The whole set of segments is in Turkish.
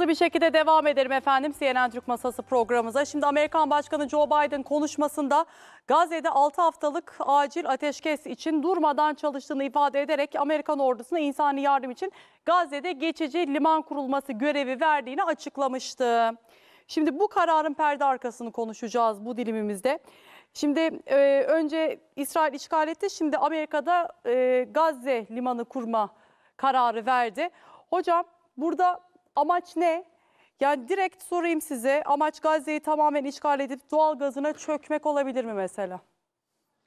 hızlı bir şekilde devam edelim efendim CNN Türk Masası programımıza. Şimdi Amerikan Başkanı Joe Biden konuşmasında Gazze'de 6 haftalık acil ateşkes için durmadan çalıştığını ifade ederek Amerikan ordusuna insani yardım için Gazze'de geçici liman kurulması görevi verdiğini açıklamıştı. Şimdi bu kararın perde arkasını konuşacağız bu dilimimizde. Şimdi e, önce İsrail işgal etti, şimdi Amerika'da e, Gazze limanı kurma kararı verdi. Hocam burada Amaç ne? Yani direkt sorayım size amaç Gazze'yi tamamen işgal edip doğal gazına çökmek olabilir mi mesela?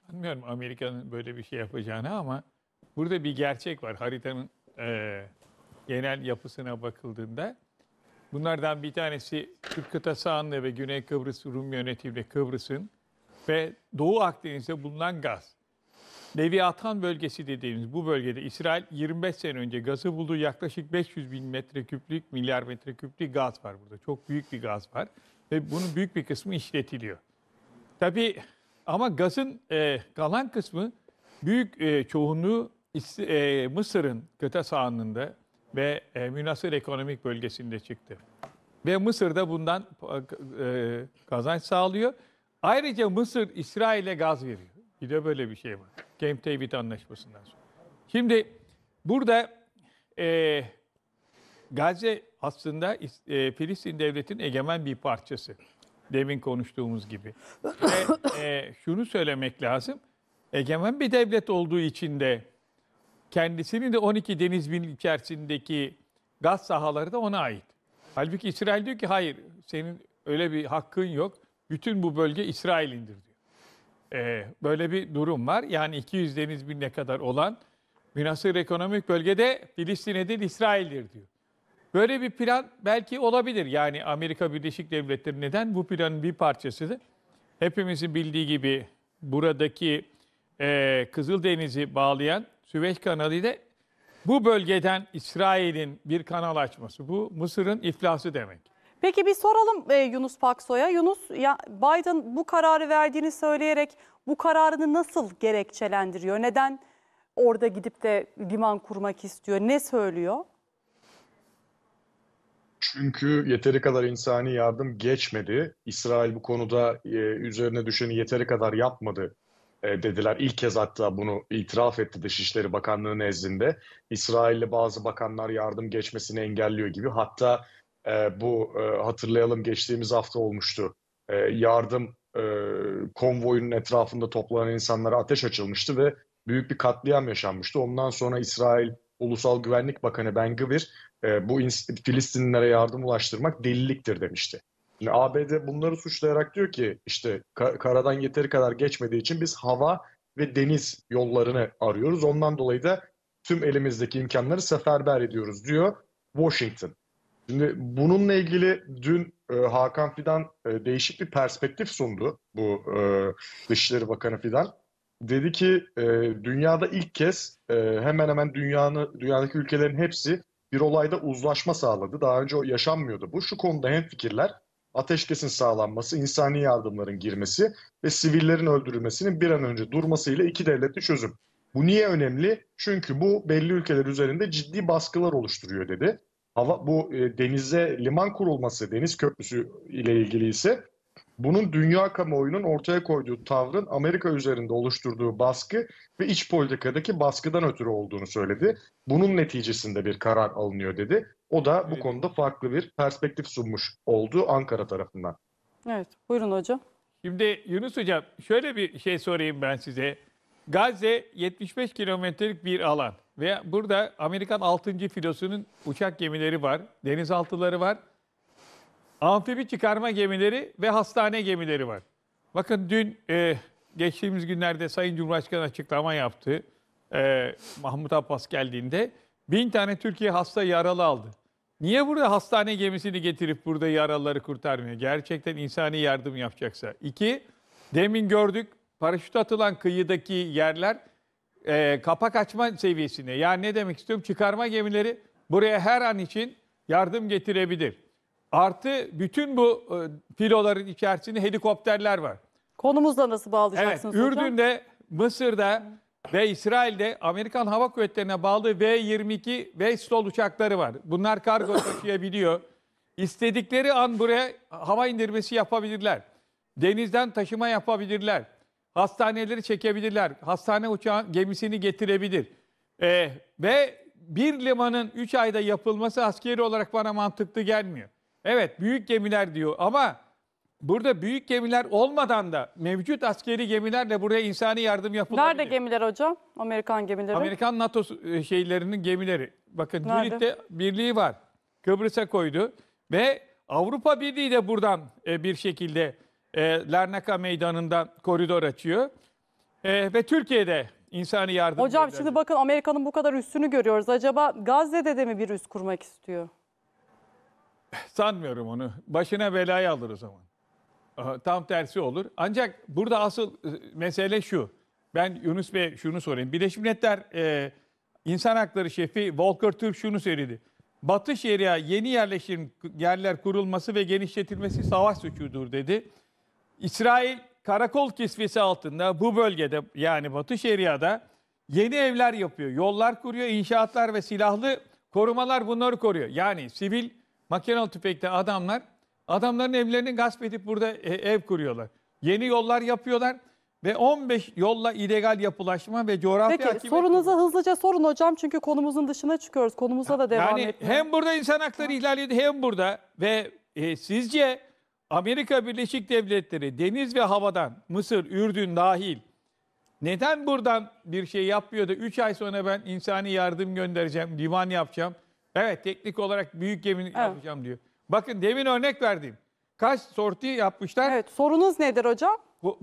Bilmiyorum Amerika'nın böyle bir şey yapacağını ama burada bir gerçek var. Haritanın e, genel yapısına bakıldığında bunlardan bir tanesi Türk kıtası anlı ve Güney Kıbrıs Rum yönetimi Kıbrıs'ın ve Doğu Akdeniz'de bulunan gaz. Leviathan bölgesi dediğimiz bu bölgede İsrail 25 sene önce gazı bulduğu yaklaşık 500 bin metreküplük, milyar metreküplük gaz var burada. Çok büyük bir gaz var ve bunun büyük bir kısmı işletiliyor. Tabii ama gazın e, kalan kısmı büyük e, çoğunluğu e, Mısır'ın kıta sahanlığında ve e, münasır ekonomik bölgesinde çıktı. Ve Mısır da bundan e, kazanç sağlıyor. Ayrıca Mısır İsrail'e gaz veriyor. Bir de böyle bir şey var. Camp David anlaşmasından sonra. Şimdi burada e, Gazze aslında e, Filistin Devletinin egemen bir parçası. Demin konuştuğumuz gibi. Ve e, şunu söylemek lazım. Egemen bir devlet olduğu için de kendisini de 12 deniz bin içerisindeki gaz sahaları da ona ait. Halbuki İsrail diyor ki hayır senin öyle bir hakkın yok. Bütün bu bölge İsrail'indir diyor. Ee, böyle bir durum var. Yani 200 deniz birine kadar olan münasır ekonomik bölgede Filistin değil İsrail'dir diyor. Böyle bir plan belki olabilir. Yani Amerika Birleşik Devletleri neden bu planın bir parçasıdır? Hepimizin bildiği gibi buradaki e, Kızıldeniz'i bağlayan Süveyş kanalı ile bu bölgeden İsrail'in bir kanal açması. Bu Mısır'ın iflası demek. Peki bir soralım e, Yunus Paksoy'a. Yunus ya Biden bu kararı verdiğini söyleyerek bu kararını nasıl gerekçelendiriyor? Neden orada gidip de liman kurmak istiyor? Ne söylüyor? Çünkü yeteri kadar insani yardım geçmedi. İsrail bu konuda e, üzerine düşeni yeteri kadar yapmadı e, dediler. İlk kez hatta bunu itiraf etti Dışişleri Bakanlığı nezdinde. İsrail'le bazı bakanlar yardım geçmesini engelliyor gibi. Hatta e, bu e, hatırlayalım geçtiğimiz hafta olmuştu. E, yardım e, konvoyunun etrafında toplanan insanlara ateş açılmıştı ve büyük bir katliam yaşanmıştı. Ondan sonra İsrail Ulusal Güvenlik Bakanı Ben Gvir e, bu Filistinlilere yardım ulaştırmak deliliktir demişti. Şimdi ABD bunları suçlayarak diyor ki işte ka- karadan yeteri kadar geçmediği için biz hava ve deniz yollarını arıyoruz. Ondan dolayı da tüm elimizdeki imkanları seferber ediyoruz diyor Washington. Şimdi bununla ilgili dün e, Hakan Fidan e, değişik bir perspektif sundu bu e, Dışişleri Bakanı Fidan. Dedi ki e, dünyada ilk kez e, hemen hemen dünyanı dünyadaki ülkelerin hepsi bir olayda uzlaşma sağladı. Daha önce o yaşanmıyordu bu. Şu konuda hem fikirler ateşkesin sağlanması, insani yardımların girmesi ve sivillerin öldürülmesinin bir an önce durmasıyla iki devletli çözüm. Bu niye önemli? Çünkü bu belli ülkeler üzerinde ciddi baskılar oluşturuyor dedi hava bu e, denize liman kurulması, deniz köprüsü ile ilgili ise bunun dünya kamuoyunun ortaya koyduğu tavrın Amerika üzerinde oluşturduğu baskı ve iç politikadaki baskıdan ötürü olduğunu söyledi. Bunun neticesinde bir karar alınıyor dedi. O da bu konuda farklı bir perspektif sunmuş oldu Ankara tarafından. Evet, buyurun hocam. Şimdi Yunus hocam şöyle bir şey sorayım ben size. Gazze 75 kilometrelik bir alan. Ve burada Amerikan 6. filosunun uçak gemileri var, denizaltıları var. Amfibi çıkarma gemileri ve hastane gemileri var. Bakın dün e, geçtiğimiz günlerde Sayın Cumhurbaşkanı açıklama yaptı. E, Mahmut Abbas geldiğinde bin tane Türkiye hasta yaralı aldı. Niye burada hastane gemisini getirip burada yaralıları kurtarmıyor? Gerçekten insani yardım yapacaksa. İki, demin gördük paraşüt atılan kıyıdaki yerler e, kapak açma seviyesine yani ne demek istiyorum çıkarma gemileri buraya her an için yardım getirebilir. Artı bütün bu e, filoların içerisinde helikopterler var. Konumuzla nasıl bağlayacaksınız evet, hocam? Ürdün'de, Mısır'da ve İsrail'de Amerikan Hava Kuvvetleri'ne bağlı V-22 ve Stol uçakları var. Bunlar kargo taşıyabiliyor. İstedikleri an buraya hava indirmesi yapabilirler. Denizden taşıma yapabilirler hastaneleri çekebilirler. Hastane uçağı gemisini getirebilir. Ee, ve bir limanın 3 ayda yapılması askeri olarak bana mantıklı gelmiyor. Evet büyük gemiler diyor ama burada büyük gemiler olmadan da mevcut askeri gemilerle buraya insani yardım yapılabilir. Nerede gemiler hocam? Amerikan gemileri. Amerikan NATO e, şeylerinin gemileri. Bakın Cüneyt'te birliği var. Kıbrıs'a koydu ve Avrupa Birliği de buradan e, bir şekilde e, Larnaka Meydanı'nda koridor açıyor. E, ve Türkiye'de insani yardım... Hocam şimdi bakın Amerika'nın bu kadar üstünü görüyoruz. Acaba Gazze'de de mi bir üst kurmak istiyor? Sanmıyorum onu. Başına belayı alır o zaman. Tam tersi olur. Ancak burada asıl e, mesele şu. Ben Yunus Bey şunu sorayım. Birleşmiş Milletler e, İnsan Hakları Şefi Volker Türk şunu söyledi. Batı şeria yeni yerleşim yerler kurulması ve genişletilmesi savaş suçudur dedi. İsrail karakol kisvesi altında bu bölgede yani Batı Şeria'da yeni evler yapıyor. Yollar kuruyor, inşaatlar ve silahlı korumalar bunları koruyor. Yani sivil makinalı tüfekte adamlar adamların evlerini gasp edip burada e, ev kuruyorlar. Yeni yollar yapıyorlar ve 15 yolla illegal yapılaşma ve coğrafya Peki hakimiyeti... sorunuzu hızlıca sorun hocam çünkü konumuzun dışına çıkıyoruz. Konumuza da devam yani, etmiyor. Hem burada insan hakları ihlal edildi hem burada ve e, sizce Amerika Birleşik Devletleri deniz ve havadan Mısır, Ürdün dahil neden buradan bir şey yapmıyor da 3 ay sonra ben insani yardım göndereceğim, divan yapacağım. Evet teknik olarak büyük gemi evet. yapacağım diyor. Bakın demin örnek verdim. Kaç sorti yapmışlar? Evet sorunuz nedir hocam?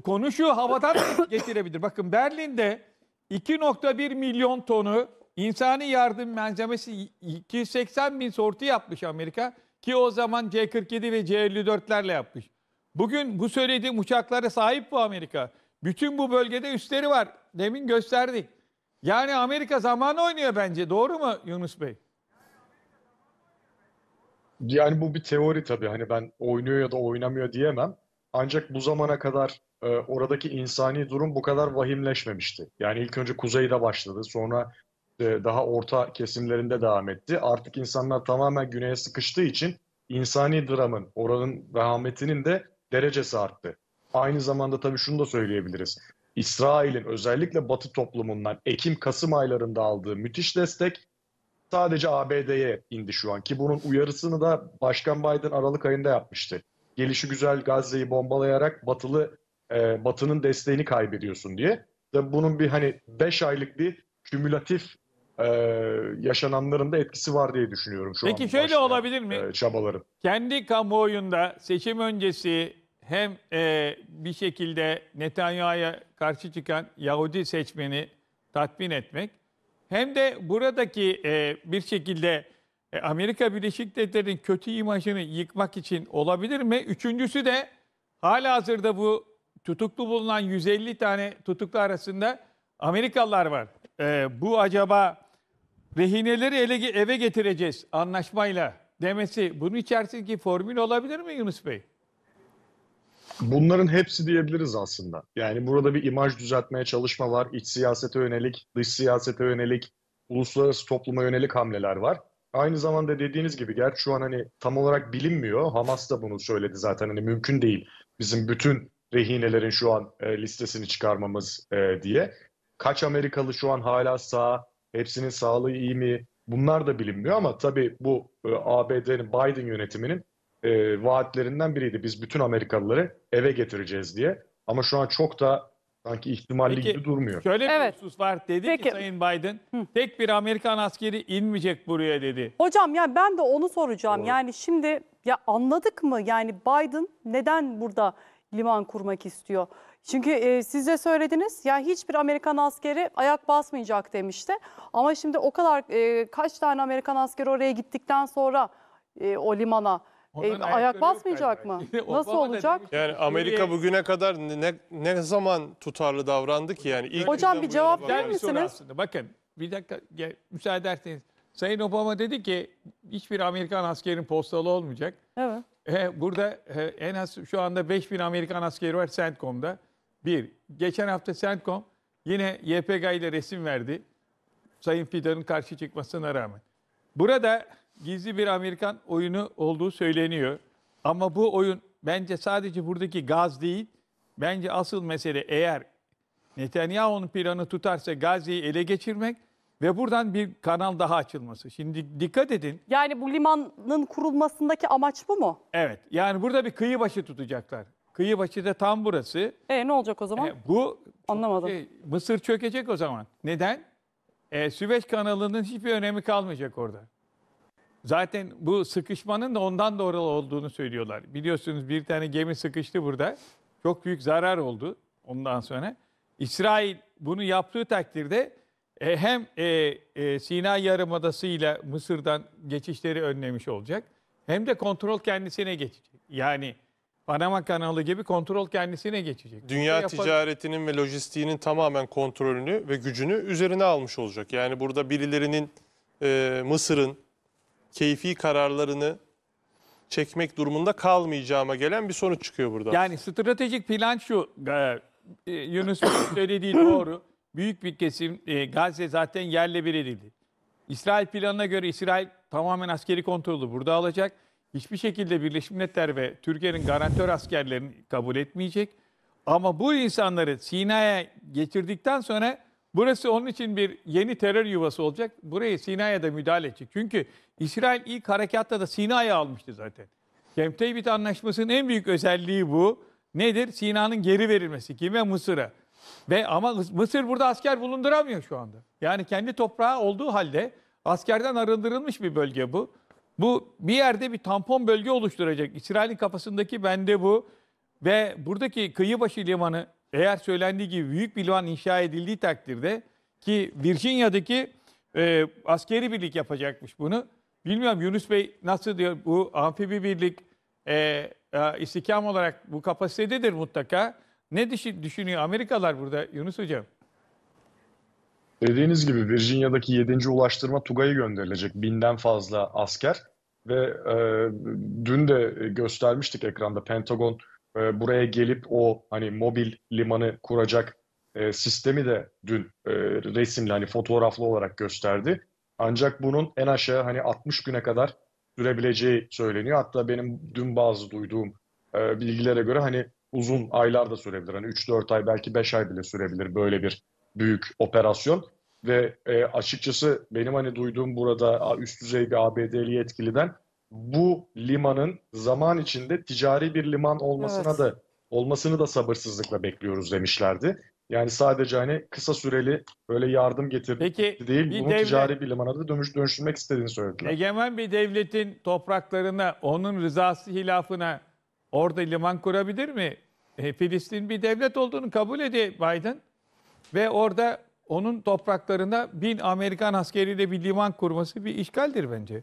Konuşuyor havadan getirebilir. Bakın Berlin'de 2.1 milyon tonu insani yardım malzemesi 280 bin sorti yapmış Amerika. Ki o zaman C-47 ve C-54'lerle yapmış. Bugün bu söylediğim uçaklara sahip bu Amerika. Bütün bu bölgede üstleri var. Demin gösterdik. Yani Amerika zaman oynuyor bence. Doğru mu Yunus Bey? Yani bu bir teori tabii. Hani ben oynuyor ya da oynamıyor diyemem. Ancak bu zamana kadar e, oradaki insani durum bu kadar vahimleşmemişti. Yani ilk önce kuzeyde başladı. Sonra e, daha orta kesimlerinde devam etti. Artık insanlar tamamen güneye sıkıştığı için insani dramın, oranın rahmetinin de derecesi arttı. Aynı zamanda tabii şunu da söyleyebiliriz. İsrail'in özellikle Batı toplumundan Ekim-Kasım aylarında aldığı müthiş destek sadece ABD'ye indi şu an ki bunun uyarısını da Başkan Biden Aralık ayında yapmıştı. Gelişi güzel Gazze'yi bombalayarak batılı e, batının desteğini kaybediyorsun diye. Ve bunun bir hani 5 aylık bir kümülatif e, yaşananların da etkisi var diye düşünüyorum şu an. Peki şöyle başlayan, olabilir mi? E, çabaların. Kendi kamuoyunda seçim öncesi hem e, bir şekilde Netanyahu'ya karşı çıkan Yahudi seçmeni tatmin etmek hem de buradaki e, bir şekilde e, Amerika Birleşik Devletleri'nin kötü imajını yıkmak için olabilir mi? Üçüncüsü de hala hazırda bu tutuklu bulunan 150 tane tutuklu arasında Amerikalılar var. E, bu acaba rehineleri ele, eve getireceğiz anlaşmayla demesi bunun içerisindeki formül olabilir mi Yunus Bey? Bunların hepsi diyebiliriz aslında. Yani burada bir imaj düzeltmeye çalışma var. İç siyasete yönelik, dış siyasete yönelik, uluslararası topluma yönelik hamleler var. Aynı zamanda dediğiniz gibi gerçi şu an hani tam olarak bilinmiyor. Hamas da bunu söyledi zaten hani mümkün değil bizim bütün rehinelerin şu an e, listesini çıkarmamız e, diye. Kaç Amerikalı şu an hala sağ, Hepsinin sağlığı iyi mi? Bunlar da bilinmiyor ama tabii bu e, ABD'nin, Biden yönetiminin e, vaatlerinden biriydi. Biz bütün Amerikalıları eve getireceğiz diye. Ama şu an çok da sanki ihtimalli Peki, gibi durmuyor. Şöyle bir Evet. husus var. Dedi ki Sayın Biden Hı. tek bir Amerikan askeri inmeyecek buraya dedi. Hocam ya ben de onu soracağım. Doğru. Yani şimdi ya anladık mı? Yani Biden neden burada liman kurmak istiyor? Çünkü e, siz de söylediniz ya hiçbir Amerikan askeri ayak basmayacak demişti. Ama şimdi o kadar e, kaç tane Amerikan askeri oraya gittikten sonra e, o limana e, ayak basmayacak mı? Nasıl olacak? Yani Amerika bugüne kadar ne ne zaman tutarlı davrandı ki yani ilk Hocam, bir cevap verir misiniz? aslında. Bakın bir dakika gel- müsaade ederseniz. Sayın Obama dedi ki hiçbir Amerikan askerinin postalı olmayacak. Evet. burada en az şu anda 5000 Amerikan askeri var CENTCOM'da. Bir, geçen hafta Senkom yine YPG ile resim verdi. Sayın Fidan'ın karşı çıkmasına rağmen. Burada gizli bir Amerikan oyunu olduğu söyleniyor. Ama bu oyun bence sadece buradaki gaz değil, bence asıl mesele eğer Netanyahu'nun planı tutarsa Gazze'yi ele geçirmek ve buradan bir kanal daha açılması. Şimdi dikkat edin. Yani bu limanın kurulmasındaki amaç bu mu? Evet. Yani burada bir kıyı başı tutacaklar. Kıyıbaşı da tam burası. E ne olacak o zaman? E, bu Anlamadım. Şey, Mısır çökecek o zaman. Neden? E, Süveyş kanalının hiçbir önemi kalmayacak orada. Zaten bu sıkışmanın da ondan doğru olduğunu söylüyorlar. Biliyorsunuz bir tane gemi sıkıştı burada. Çok büyük zarar oldu ondan sonra. İsrail bunu yaptığı takdirde e, hem e, e, Sina Yarımadası ile Mısır'dan geçişleri önlemiş olacak. Hem de kontrol kendisine geçecek. Yani Panama kanalı gibi kontrol kendisine geçecek. Dünya ticaretinin ve lojistiğinin tamamen kontrolünü ve gücünü üzerine almış olacak. Yani burada birilerinin e, Mısır'ın keyfi kararlarını çekmek durumunda kalmayacağıma gelen bir sonuç çıkıyor burada. Yani stratejik plan şu e, e Yunus söylediği doğru. Büyük bir kesim e, Gazze zaten yerle bir edildi. İsrail planına göre İsrail tamamen askeri kontrolü burada alacak hiçbir şekilde Birleşmiş Milletler ve Türkiye'nin garantör askerlerini kabul etmeyecek. Ama bu insanları Sina'ya getirdikten sonra burası onun için bir yeni terör yuvası olacak. Burayı Sina'ya da müdahale edecek. Çünkü İsrail ilk harekatta da Sina'yı almıştı zaten. Camp David Anlaşması'nın en büyük özelliği bu. Nedir? Sina'nın geri verilmesi. Kime? Mısır'a. Ve ama Mısır burada asker bulunduramıyor şu anda. Yani kendi toprağı olduğu halde askerden arındırılmış bir bölge bu. Bu bir yerde bir tampon bölge oluşturacak. İsrail'in kafasındaki bende bu. Ve buradaki kıyıbaşı limanı eğer söylendiği gibi büyük bir liman inşa edildiği takdirde ki Virginia'daki e, askeri birlik yapacakmış bunu. Bilmiyorum Yunus Bey nasıl diyor bu amfibi birlik e, e, istikam olarak bu kapasitededir mutlaka. Ne düşünüyor Amerikalar burada Yunus Hocam? Dediğiniz gibi Virginia'daki 7. Ulaştırma tugayı gönderilecek binden fazla asker ve e, dün de göstermiştik ekranda Pentagon e, buraya gelip o hani mobil limanı kuracak e, sistemi de dün e, resimli hani fotoğraflı olarak gösterdi. Ancak bunun en aşağı hani 60 güne kadar sürebileceği söyleniyor. Hatta benim dün bazı duyduğum e, bilgilere göre hani uzun aylar da sürebilir. Hani 3-4 ay belki 5 ay bile sürebilir böyle bir büyük operasyon ve e, açıkçası benim hani duyduğum burada üst düzey bir ABD'li yetkiliden bu limanın zaman içinde ticari bir liman olmasına evet. da olmasını da sabırsızlıkla bekliyoruz demişlerdi. Yani sadece hani kısa süreli böyle yardım getirdi Peki, değil, bir bunu devlet, ticari bir limana da dönüş, dönüştürmek istediğini söylediler. Egemen bir devletin topraklarına, onun rızası hilafına orada liman kurabilir mi? E, Filistin bir devlet olduğunu kabul ediyor Biden. Ve orada onun topraklarında bin Amerikan askeriyle bir liman kurması bir işgaldir bence.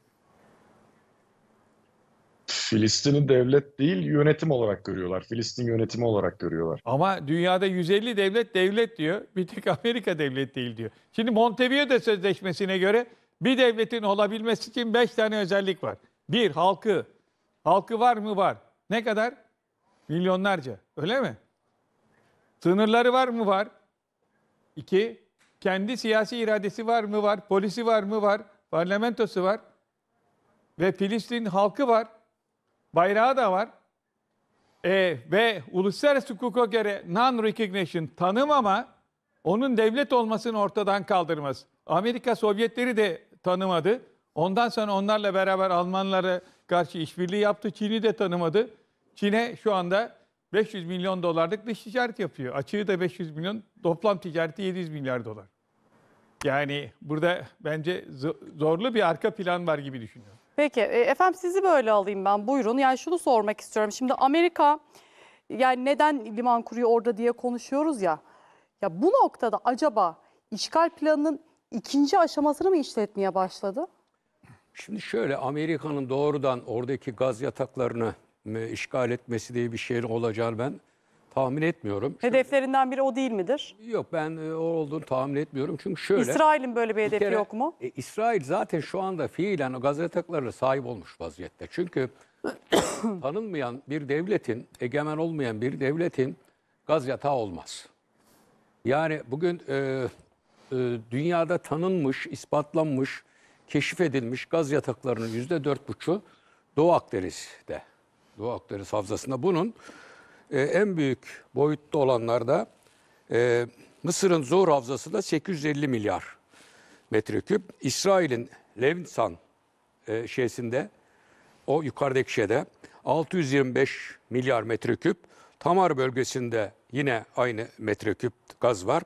Filistin'i devlet değil yönetim olarak görüyorlar. Filistin yönetimi olarak görüyorlar. Ama dünyada 150 devlet devlet diyor. Bir tek Amerika devlet değil diyor. Şimdi Montevideo Sözleşmesi'ne göre bir devletin olabilmesi için 5 tane özellik var. Bir, halkı. Halkı var mı? Var. Ne kadar? Milyonlarca. Öyle mi? Sınırları var mı? Var. İki, kendi siyasi iradesi var mı var, polisi var mı var, parlamentosu var ve Filistin halkı var, bayrağı da var. E, ve uluslararası hukuka göre non-recognition tanımama onun devlet olmasını ortadan kaldırmaz. Amerika Sovyetleri de tanımadı. Ondan sonra onlarla beraber Almanlara karşı işbirliği yaptı. Çin'i de tanımadı. Çin'e şu anda 500 milyon dolarlık dış ticaret yapıyor. Açığı da 500 milyon, toplam ticareti 700 milyar dolar. Yani burada bence zorlu bir arka plan var gibi düşünüyorum. Peki e, efendim sizi böyle alayım ben buyurun. Yani şunu sormak istiyorum. Şimdi Amerika yani neden liman kuruyor orada diye konuşuyoruz ya. Ya bu noktada acaba işgal planının ikinci aşamasını mı işletmeye başladı? Şimdi şöyle Amerika'nın doğrudan oradaki gaz yataklarını işgal etmesi diye bir şey olacağını ben tahmin etmiyorum. Çünkü, Hedeflerinden biri o değil midir? Yok ben e, o olduğunu tahmin etmiyorum. Çünkü şöyle. İsrail'in böyle bir hedefi bir kere, yok mu? E, İsrail zaten şu anda fiilen o gazeteklerle sahip olmuş vaziyette. Çünkü tanınmayan bir devletin, egemen olmayan bir devletin gaz yatağı olmaz. Yani bugün e, e, dünyada tanınmış, ispatlanmış, keşif edilmiş gaz yataklarının yüzde dört buçu Doğu Akdeniz'de. Doğu Akdeniz Havzası'nda. Bunun e, en büyük boyutta olanlarda e, Mısır'ın Zor Havzası'nda 850 milyar metreküp. İsrail'in Levinsan e, şeysinde o yukarıdaki şeyde 625 milyar metreküp. Tamar bölgesinde yine aynı metreküp gaz var.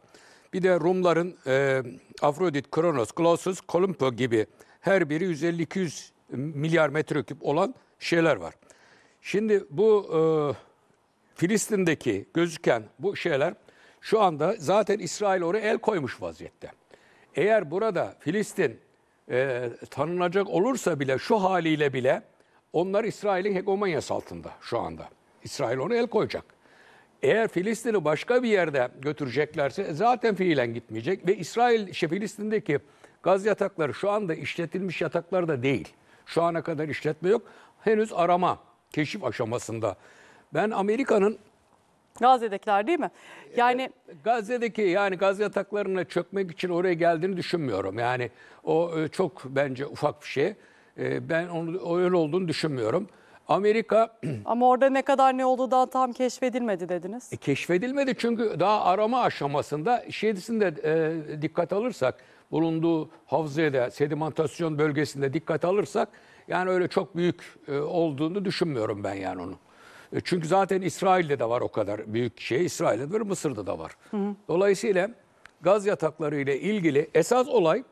Bir de Rumların e, Afrodit, Kronos, Glausus, Kolumpo gibi her biri 150-200 milyar metreküp olan şeyler var. Şimdi bu e, Filistin'deki gözüken bu şeyler şu anda zaten İsrail oraya el koymuş vaziyette. Eğer burada Filistin e, tanınacak olursa bile şu haliyle bile onlar İsrail'in hegemonyası altında şu anda. İsrail onu el koyacak. Eğer Filistin'i başka bir yerde götüreceklerse zaten fiilen gitmeyecek ve İsrail işte Filistin'deki gaz yatakları şu anda işletilmiş yataklar da değil. Şu ana kadar işletme yok. Henüz arama keşif aşamasında. Ben Amerika'nın Gazze'dekiler değil mi? Yani e, Gazze'deki yani Gazze ataklarına çökmek için oraya geldiğini düşünmüyorum. Yani o e, çok bence ufak bir şey. E, ben onu öyle olduğunu düşünmüyorum. Amerika ama orada ne kadar ne olduğu daha tam keşfedilmedi dediniz. E, keşfedilmedi çünkü daha arama aşamasında şeydisinde e, dikkat alırsak bulunduğu havzede sedimentasyon bölgesinde dikkat alırsak yani öyle çok büyük e, olduğunu düşünmüyorum ben yani onu. E, çünkü zaten İsrail'de de var o kadar büyük şey. İsrail'de de var, Mısır'da da var. Hı hı. Dolayısıyla gaz yatakları ile ilgili esas olay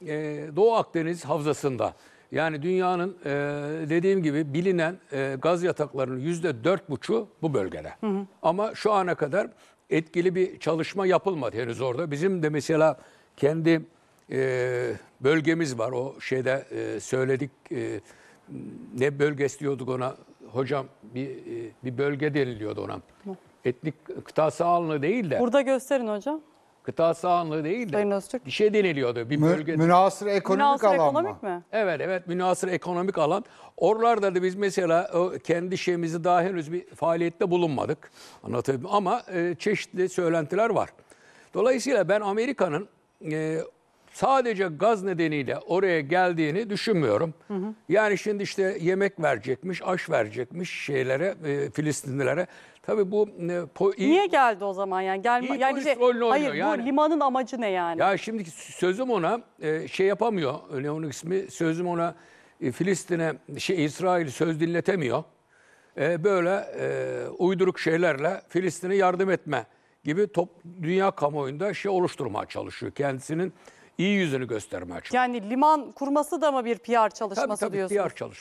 e, Doğu Akdeniz havzasında. Yani dünyanın dediğim gibi bilinen gaz yataklarının yüzde dört buçu bu bölgede. Hı hı. Ama şu ana kadar etkili bir çalışma yapılmadı henüz orada. Bizim de mesela kendi e, bölgemiz var. O şeyde e, söyledik e, ne bölgesi diyorduk ona hocam bir e, bir bölge deniliyordu ona. Etnik kıta sahanlığı değil de. Burada gösterin hocam. Kıta sahanlığı değil de Öztürk. bir şey deniliyordu. Bir Mü, bölge. münasır ekonomik Münasır alan ekonomik mı? mi? Evet evet münasır ekonomik alan. Oralarda da biz mesela o kendi şeyimizi daha henüz bir faaliyette bulunmadık. anlatayım ama e, çeşitli söylentiler var. Dolayısıyla ben Amerika'nın e, sadece gaz nedeniyle oraya geldiğini düşünmüyorum. Hı hı. Yani şimdi işte yemek verecekmiş, aş verecekmiş şeylere, e, Filistinlilere. Tabii bu e, po, iyi, Niye geldi o zaman yani? Gelme, iyi yani polis oynuyor. hayır yani. bu limanın amacı ne yani? Ya şimdiki sözüm ona e, şey yapamıyor. Ne onun ismi? Sözüm ona e, Filistin'e şey, İsrail söz dinletemiyor. E, böyle e, uyduruk şeylerle Filistin'e yardım etme gibi top, dünya kamuoyunda şey oluşturmaya çalışıyor. Kendisinin iyi yüzünü göstermeye çalışıyor. Yani liman kurması da mı bir PR çalışması tabii, tabii, diyorsunuz? PR çalışması.